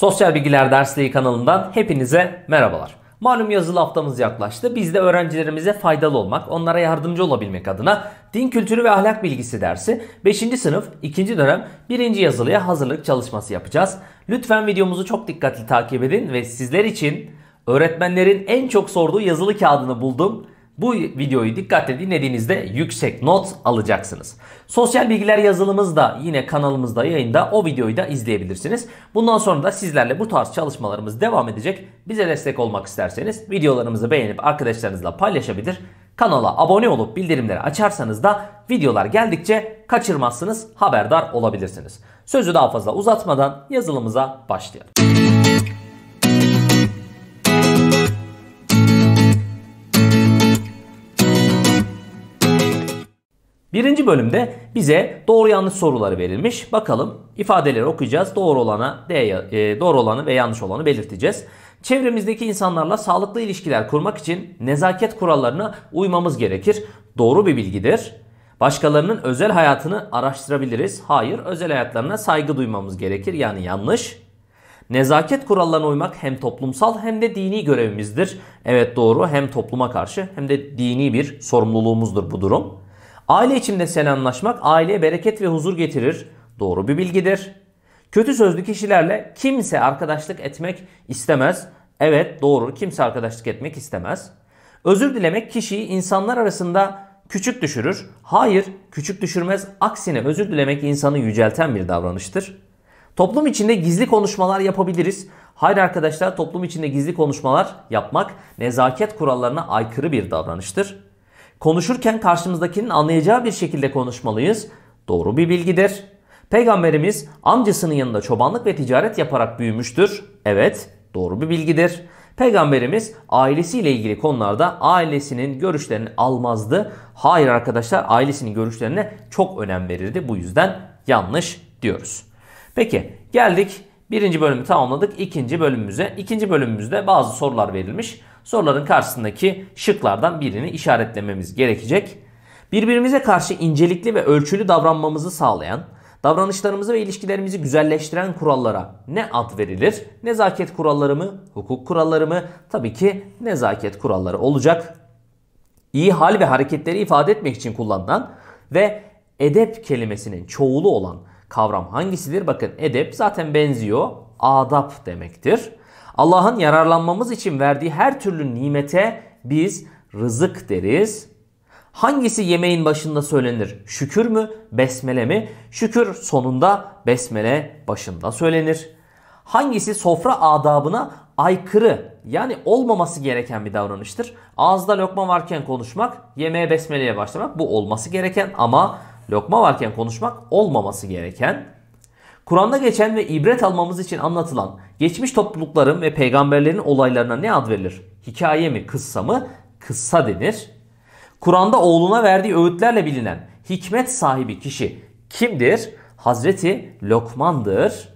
Sosyal Bilgiler Dersliği kanalından hepinize merhabalar. Malum yazılı haftamız yaklaştı. Biz de öğrencilerimize faydalı olmak, onlara yardımcı olabilmek adına Din Kültürü ve Ahlak Bilgisi dersi 5. sınıf 2. dönem 1. yazılıya hazırlık çalışması yapacağız. Lütfen videomuzu çok dikkatli takip edin ve sizler için öğretmenlerin en çok sorduğu yazılı kağıdını buldum bu videoyu dikkatle dinlediğinizde yüksek not alacaksınız. Sosyal bilgiler yazılımız da yine kanalımızda yayında o videoyu da izleyebilirsiniz. Bundan sonra da sizlerle bu tarz çalışmalarımız devam edecek. Bize destek olmak isterseniz videolarımızı beğenip arkadaşlarınızla paylaşabilir. Kanala abone olup bildirimleri açarsanız da videolar geldikçe kaçırmazsınız, haberdar olabilirsiniz. Sözü daha fazla uzatmadan yazılımıza başlayalım. Birinci bölümde bize doğru yanlış soruları verilmiş. Bakalım ifadeleri okuyacağız. Doğru olana e, doğru olanı ve yanlış olanı belirteceğiz. Çevremizdeki insanlarla sağlıklı ilişkiler kurmak için nezaket kurallarına uymamız gerekir. Doğru bir bilgidir. Başkalarının özel hayatını araştırabiliriz. Hayır, özel hayatlarına saygı duymamız gerekir. Yani yanlış. Nezaket kurallarına uymak hem toplumsal hem de dini görevimizdir. Evet doğru hem topluma karşı hem de dini bir sorumluluğumuzdur bu durum. Aile içinde selamlaşmak aileye bereket ve huzur getirir. Doğru bir bilgidir. Kötü sözlü kişilerle kimse arkadaşlık etmek istemez. Evet doğru kimse arkadaşlık etmek istemez. Özür dilemek kişiyi insanlar arasında küçük düşürür. Hayır küçük düşürmez. Aksine özür dilemek insanı yücelten bir davranıştır. Toplum içinde gizli konuşmalar yapabiliriz. Hayır arkadaşlar toplum içinde gizli konuşmalar yapmak nezaket kurallarına aykırı bir davranıştır. Konuşurken karşımızdakinin anlayacağı bir şekilde konuşmalıyız. Doğru bir bilgidir. Peygamberimiz amcasının yanında çobanlık ve ticaret yaparak büyümüştür. Evet, doğru bir bilgidir. Peygamberimiz ailesiyle ilgili konularda ailesinin görüşlerini almazdı. Hayır arkadaşlar ailesinin görüşlerine çok önem verirdi. Bu yüzden yanlış diyoruz. Peki geldik birinci bölümü tamamladık ikinci bölümümüze. İkinci bölümümüzde bazı sorular verilmiş soruların karşısındaki şıklardan birini işaretlememiz gerekecek. Birbirimize karşı incelikli ve ölçülü davranmamızı sağlayan, davranışlarımızı ve ilişkilerimizi güzelleştiren kurallara ne ad verilir? Nezaket kuralları mı? Hukuk kuralları mı? Tabii ki nezaket kuralları olacak. İyi hal ve hareketleri ifade etmek için kullanılan ve edep kelimesinin çoğulu olan kavram hangisidir? Bakın edep zaten benziyor. Adap demektir. Allah'ın yararlanmamız için verdiği her türlü nimete biz rızık deriz. Hangisi yemeğin başında söylenir? Şükür mü, besmele mi? Şükür sonunda, besmele başında söylenir. Hangisi sofra adabına aykırı yani olmaması gereken bir davranıştır? Ağızda lokma varken konuşmak, yemeğe besmeleye başlamak bu olması gereken ama lokma varken konuşmak olmaması gereken. Kur'an'da geçen ve ibret almamız için anlatılan geçmiş toplulukların ve peygamberlerin olaylarına ne ad verilir? Hikaye mi, kıssa mı? Kıssa denir. Kur'an'da oğluna verdiği öğütlerle bilinen hikmet sahibi kişi kimdir? Hazreti Lokman'dır.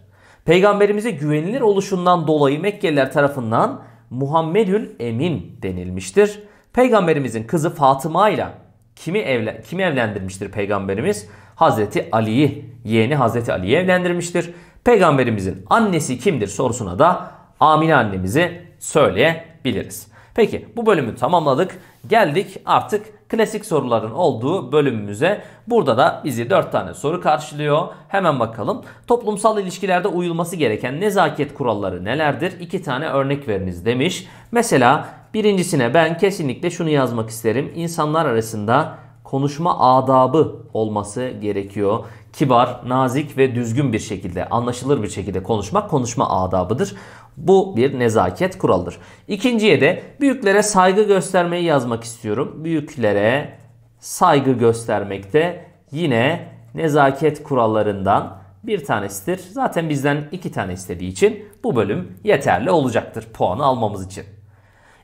Peygamberimize güvenilir oluşundan dolayı Mekkeliler tarafından Muhammedül Emin denilmiştir. Peygamberimizin kızı Fatıma ile kimi evlen kimi evlendirmiştir peygamberimiz? Hazreti Ali'yi, yeğeni Hazreti Ali'yi evlendirmiştir. Peygamberimizin annesi kimdir sorusuna da Amine annemizi söyleyebiliriz. Peki bu bölümü tamamladık. Geldik artık klasik soruların olduğu bölümümüze. Burada da bizi 4 tane soru karşılıyor. Hemen bakalım. Toplumsal ilişkilerde uyulması gereken nezaket kuralları nelerdir? 2 tane örnek veriniz demiş. Mesela Birincisine ben kesinlikle şunu yazmak isterim. İnsanlar arasında konuşma adabı olması gerekiyor. Kibar, nazik ve düzgün bir şekilde, anlaşılır bir şekilde konuşmak konuşma adabıdır. Bu bir nezaket kuralıdır. İkinciye de büyüklere saygı göstermeyi yazmak istiyorum. Büyüklere saygı göstermek de yine nezaket kurallarından bir tanesidir. Zaten bizden iki tane istediği için bu bölüm yeterli olacaktır puanı almamız için.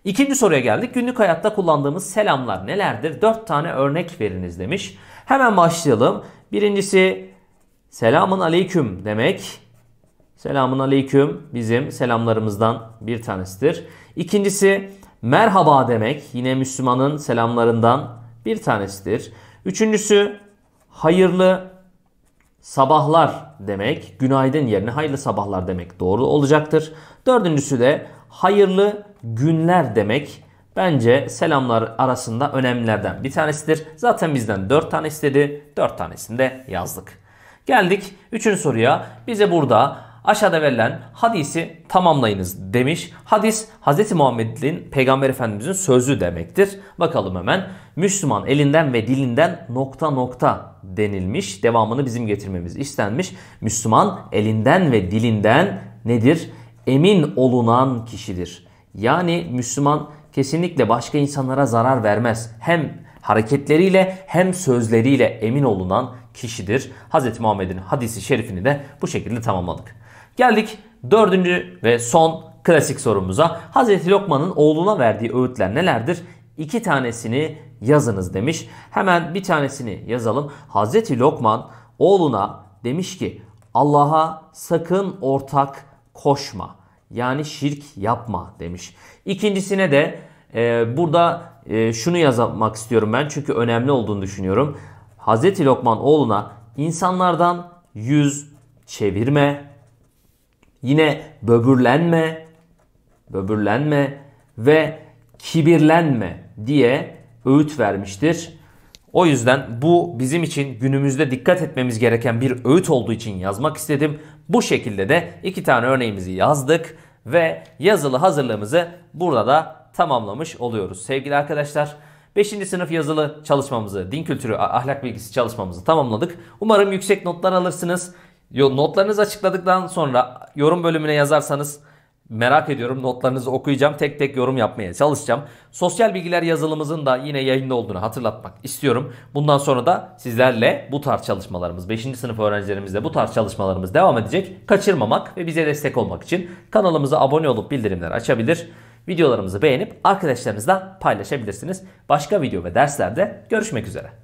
İkinci soruya geldik. Günlük hayatta kullandığımız selamlar nelerdir? Dört tane örnek veriniz demiş. Hemen başlayalım. Birincisi selamun aleyküm demek. Selamun aleyküm bizim selamlarımızdan bir tanesidir. İkincisi merhaba demek. Yine Müslümanın selamlarından bir tanesidir. Üçüncüsü hayırlı sabahlar demek. Günaydın yerine hayırlı sabahlar demek doğru olacaktır. Dördüncüsü de hayırlı günler demek bence selamlar arasında önemlilerden bir tanesidir. Zaten bizden 4 tane istedi. 4 tanesini de yazdık. Geldik 3. soruya. Bize burada aşağıda verilen hadisi tamamlayınız demiş. Hadis Hz. Muhammed'in Peygamber Efendimizin sözü demektir. Bakalım hemen. Müslüman elinden ve dilinden nokta nokta denilmiş. Devamını bizim getirmemiz istenmiş. Müslüman elinden ve dilinden nedir? Emin olunan kişidir. Yani Müslüman kesinlikle başka insanlara zarar vermez. Hem hareketleriyle hem sözleriyle emin olunan kişidir. Hz. Muhammed'in hadisi şerifini de bu şekilde tamamladık. Geldik dördüncü ve son klasik sorumuza. Hz. Lokman'ın oğluna verdiği öğütler nelerdir? İki tanesini yazınız demiş. Hemen bir tanesini yazalım. Hz. Lokman oğluna demiş ki Allah'a sakın ortak koşma. Yani şirk yapma demiş. İkincisine de e, burada e, şunu yazmak istiyorum ben çünkü önemli olduğunu düşünüyorum. Hz. Lokman oğluna insanlardan yüz çevirme, yine böbürlenme, böbürlenme ve kibirlenme diye öğüt vermiştir. O yüzden bu bizim için günümüzde dikkat etmemiz gereken bir öğüt olduğu için yazmak istedim. Bu şekilde de iki tane örneğimizi yazdık ve yazılı hazırlığımızı burada da tamamlamış oluyoruz. Sevgili arkadaşlar 5. sınıf yazılı çalışmamızı, din kültürü, ahlak bilgisi çalışmamızı tamamladık. Umarım yüksek notlar alırsınız. Notlarınızı açıkladıktan sonra yorum bölümüne yazarsanız Merak ediyorum notlarınızı okuyacağım. Tek tek yorum yapmaya çalışacağım. Sosyal bilgiler yazılımımızın da yine yayında olduğunu hatırlatmak istiyorum. Bundan sonra da sizlerle bu tarz çalışmalarımız, 5. sınıf öğrencilerimizle bu tarz çalışmalarımız devam edecek. Kaçırmamak ve bize destek olmak için kanalımıza abone olup bildirimleri açabilir. Videolarımızı beğenip arkadaşlarınızla paylaşabilirsiniz. Başka video ve derslerde görüşmek üzere.